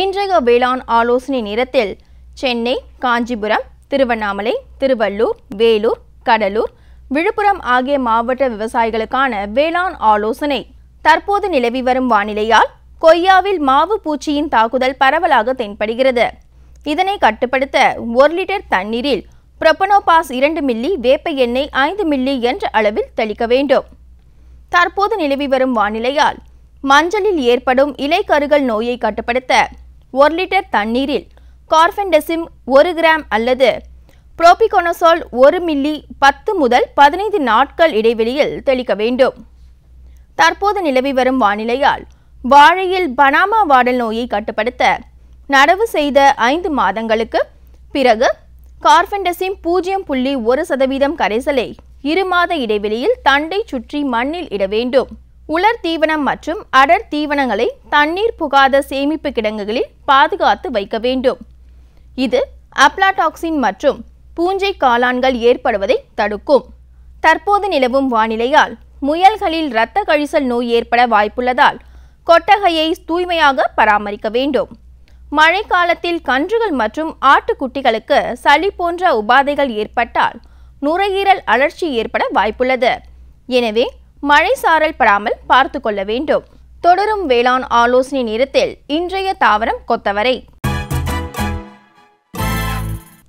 இன்றைய வேளாண் ஆலோசனை நேரத்தில் சென்னை காஞ்சிபுரம் திருவண்ணாமலை திருவள்ளூர் வேலூர் கடலூர் விழுப்புரம் ஆகிய மாவட்ட விவசாயிகளுக்கான வேளாண் ஆலோசனை தற்போது நிலவி வரும் வானிலையால் கொய்யாவில் மாவு பூச்சியின் தாக்குதல் பரவலாக தென்படுகிறது இதனை கட்டுப்படுத்த ஒரு லிட்டர் தண்ணீரில் புரொப்பனோபாஸ் இரண்டு மில்லி வேப்ப எண்ணெய் ஐந்து மில்லி என்ற அளவில் தெளிக்க வேண்டும் தற்போது நிலவி வரும் வானிலையால் மஞ்சளில் ஏற்படும் இலை கருகல் நோயை கட்டுப்படுத்த ஒரு லிட்டர் தண்ணீரில் கார்பெண்டசிம் ஒரு கிராம் அல்லது புரோபிகோனசோல் ஒரு மில்லி பத்து முதல் பதினைந்து நாட்கள் இடைவெளியில் தெளிக்க வேண்டும் தற்போது நிலவி வரும் வானிலையால் வாழையில் பனாமா வாடல் நோயை கட்டுப்படுத்த நடவு செய்த ஐந்து மாதங்களுக்கு பிறகு கார்பெண்டசிம் பூஜ்ஜியம் புள்ளி ஒரு சதவீதம் கரைசலை இரு மாத இடைவெளியில் தண்டை சுற்றி மண்ணில் இட வேண்டும் உலர் தீவனம் மற்றும் அடர் தீவனங்களை தண்ணீர் புகாத சேமிப்பு கிடங்குகளில் பாதுகாத்து வைக்க வேண்டும் இது அப்ளாடாக்சின் மற்றும் பூஞ்சை காளான்கள் ஏற்படுவதை தடுக்கும் தற்போது நிலவும் வானிலையால் முயல்களில் இரத்த கழிசல் நோய் ஏற்பட வாய்ப்புள்ளதால் கொட்டகையை தூய்மையாக பராமரிக்க வேண்டும் மழைக்காலத்தில் கன்றுகள் மற்றும் ஆட்டுக்குட்டிகளுக்கு சளி போன்ற உபாதைகள் ஏற்பட்டால் நுரையீரல் அழற்சி ஏற்பட வாய்ப்புள்ளது எனவே மழை சாரல் படாமல் பார்த்து கொள்ள வேண்டும் தொடரும் வேளாண் ஆலோசனை நேரத்தில் இன்றைய தாவரம் கொத்தவரை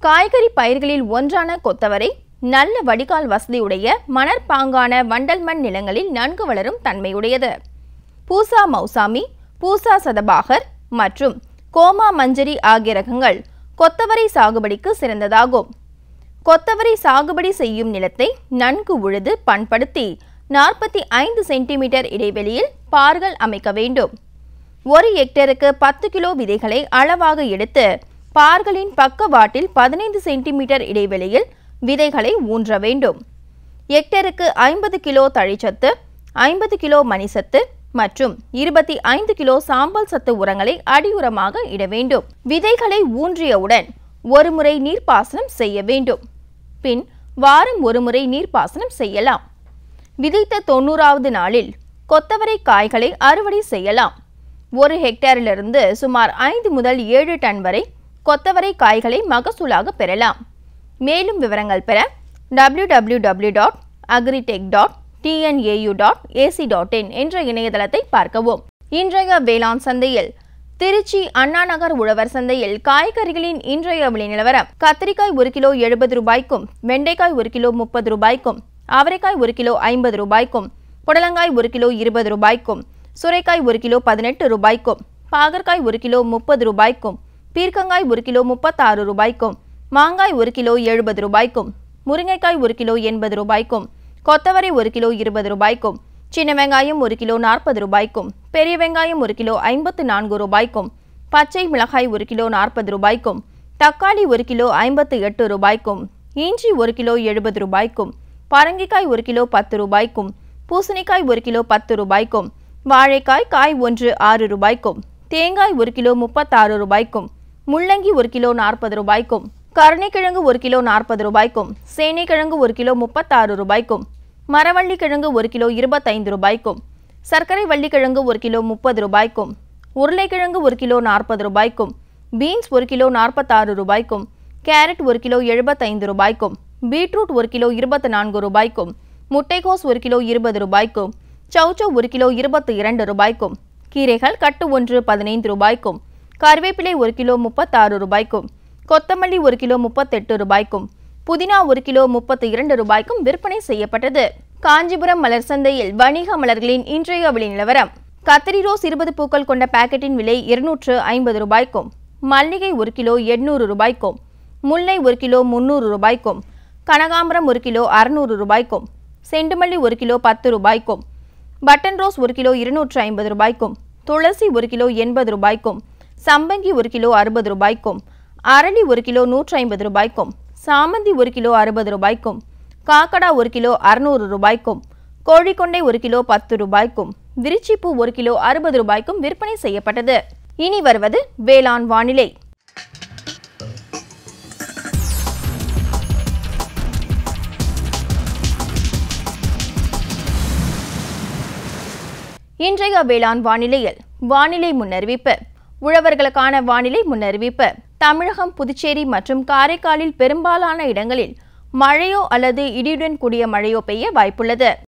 காய்கறி பயிர்களில் ஒன்றான கொத்தவரை நல்ல வடிகால் வசதியுடைய மணற்பாங்கான வண்டல் மண் நிலங்களில் நன்கு வளரும் தன்மையுடையது பூசா மௌசாமி பூசா சதபாகர் மற்றும் கோமா மஞ்சரி ஆகிய ரகங்கள் கொத்தவரை சாகுபடிக்கு சிறந்ததாகும் கொத்தவரை சாகுபடி செய்யும் நிலத்தை நன்கு உழுது பண்படுத்தி நாற்பத்தி ஐந்து சென்டிமீட்டர் இடைவெளியில் பார்கள் அமைக்க வேண்டும் ஒரு ஹெக்டேருக்கு பத்து கிலோ விதைகளை அளவாக எடுத்து பார்களின் பக்கவாட்டில் பதினைந்து சென்டிமீட்டர் இடைவெளியில் விதைகளை ஊன்ற வேண்டும் ஹெக்டேருக்கு ஐம்பது கிலோ தழைச்சத்து ஐம்பது கிலோ மணிசத்து மற்றும் இருபத்தி ஐந்து கிலோ சாம்பல் சத்து உரங்களை அடியுரமாக இட வேண்டும் விதைகளை ஊன்றியவுடன் ஒருமுறை நீர்ப்பாசனம் செய்ய வேண்டும் பின் வாரம் ஒருமுறை நீர்ப்பாசனம் செய்யலாம் விதைத்த தொண்ணூறாவது நாளில் கொத்தவரை காய்களை அறுவடை செய்யலாம் ஒரு ஹெக்டேரிலிருந்து சுமார் ஐந்து முதல் ஏழு டன் வரை கொத்தவரை காய்களை மகசூலாக பெறலாம் மேலும் விவரங்கள் பெற W W W dot agritech dot TNAU dot AC dot in என்ற இணையதளத்தை பார்க்கவும் இன்றைய வேளாண் சந்தையில் திருச்சி அண்ணா நகர் உழவர் சந்தையில் காய்கறிகளின் இன்றைய விலை நிலவரம் கத்திரிக்காய் ஒரு கிலோ எழுபது ரூபாய்க்கும் வெண்டைக்காய் ஒரு கிலோ முப்பது ரூபாய்க்கும் அவரைக்காய் ஒரு கிலோ ஐம்பது ரூபாய்க்கும் புடலங்காய் ஒரு கிலோ இருபது ரூபாய்க்கும் சுரைக்காய் ஒரு கிலோ பதினெட்டு ரூபாய்க்கும் பாகற்காய் ஒரு கிலோ முப்பது ரூபாய்க்கும் பீர்க்கங்காய் ஒரு கிலோ முப்பத்தாறு ரூபாய்க்கும் மாங்காய் ஒரு கிலோ எழுபது ரூபாய்க்கும் முருங்கைக்காய் ஒரு கிலோ எண்பது ரூபாய்க்கும் கொத்தவரை ஒரு கிலோ இருபது ரூபாய்க்கும் சின்ன வெங்காயம் ஒரு கிலோ நாற்பது ரூபாய்க்கும் பெரிய வெங்காயம் ஒரு கிலோ ஐம்பத்து நான்கு ரூபாய்க்கும் பச்சை மிளகாய் ஒரு கிலோ நாற்பது ரூபாய்க்கும் தக்காளி ஒரு கிலோ ஐம்பத்து எட்டு ரூபாய்க்கும் இஞ்சி ஒரு கிலோ எழுபது ரூபாய்க்கும் பரங்கிக்காய் ஒரு கிலோ பத்து ரூபாய்க்கும் பூசணிக்காய் ஒரு கிலோ பத்து ரூபாய்க்கும் வாழைக்காய் காய் ஒன்று ஆறு ரூபாய்க்கும் தேங்காய் ஒரு கிலோ முப்பத்தாறு ரூபாய்க்கும் முள்ளங்கி ஒரு கிலோ நாற்பது ரூபாய்க்கும் கருணைக்கிழங்கு ஒரு கிலோ நாற்பது ரூபாய்க்கும் சேனைக்கிழங்கு ஒரு கிலோ முப்பத்தாறு ரூபாய்க்கும் மரவள்ளி கிழங்கு ஒரு கிலோ இருபத்தைந்து ரூபாய்க்கும் சர்க்கரை வள்ளிக்கிழங்கு ஒரு கிலோ முப்பது ரூபாய்க்கும் உருளைக்கிழங்கு ஒரு கிலோ நாற்பது ரூபாய்க்கும் பீன்ஸ் ஒரு கிலோ நாற்பத்தாறு ரூபாய்க்கும் கேரட் ஒரு கிலோ எழுபத்தைந்து ரூபாய்க்கும் பீட்ரூட் ஒரு கிலோ இருபத்தி நான்கு ரூபாய்க்கும் முட்டைகோஸ் ஒரு கிலோ இருபது ரூபாய்க்கும் சவுச்சோ ஒரு கிலோ இருபத்தி இரண்டு ரூபாய்க்கும் கீரைகள் கட்டு ஒன்று பதினைந்து ரூபாய்க்கும் கருவேப்பிலை ஒரு கிலோ முப்பத்தாறு ரூபாய்க்கும் கொத்தமல்லி ஒரு கிலோ முப்பத்தெட்டு ரூபாய்க்கும் புதினா ஒரு கிலோ முப்பத்தி இரண்டு ரூபாய்க்கும் விற்பனை செய்யப்பட்டது காஞ்சிபுரம் மலர் சந்தையில் வணிக மலர்களின் இன்றைய விலை நிலவரம் கத்திரி ரோஸ் இருபது பூக்கள் கொண்ட பாக்கெட்டின் விலை இருநூற்று ஐம்பது ரூபாய்க்கும் மல்லிகை ஒரு கிலோ எண்ணூறு ரூபாய்க்கும் முல்லை ஒரு கிலோ முன்னூறு ரூபாய்க்கும் கனகாம்பரம் ஒரு கிலோ அறுநூறு ரூபாய்க்கும் செண்டுமல்லி ஒரு கிலோ பத்து ரூபாய்க்கும் பட்டன் ரோஸ் ஒரு கிலோ இருநூற்று ஐம்பது ரூபாய்க்கும் துளசி ஒரு கிலோ எண்பது ரூபாய்க்கும் சம்பங்கி ஒரு கிலோ அறுபது ரூபாய்க்கும் அரளி ஒரு கிலோ நூற்றி ஐம்பது ரூபாய்க்கும் சாமந்தி ஒரு கிலோ அறுபது ரூபாய்க்கும் காக்கடா ஒரு கிலோ அறுநூறு ரூபாய்க்கும் கோழிக்கொண்டை ஒரு கிலோ பத்து ரூபாய்க்கும் விரிச்சிப்பூ ஒரு கிலோ அறுபது ரூபாய்க்கும் விற்பனை செய்யப்பட்டது இனி வருவது வேளாண் வானிலை இன்றைய வேளாண் வானிலையில் வானிலை முன்னறிவிப்பு உழவர்களுக்கான வானிலை முன்னறிவிப்பு தமிழகம் புதுச்சேரி மற்றும் காரைக்காலில் பெரும்பாலான இடங்களில் மழையோ அல்லது இடியுடன் கூடிய மழையோ பெய்ய வாய்ப்புள்ளது